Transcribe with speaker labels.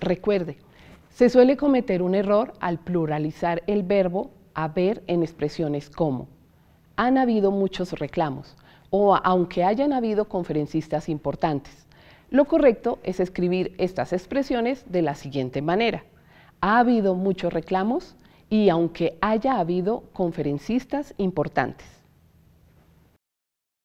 Speaker 1: Recuerde, se suele cometer un error al pluralizar el verbo haber en expresiones como. Han habido muchos reclamos, o aunque hayan habido conferencistas importantes. Lo correcto es escribir estas expresiones de la siguiente manera. Ha habido muchos reclamos y aunque haya habido conferencistas importantes.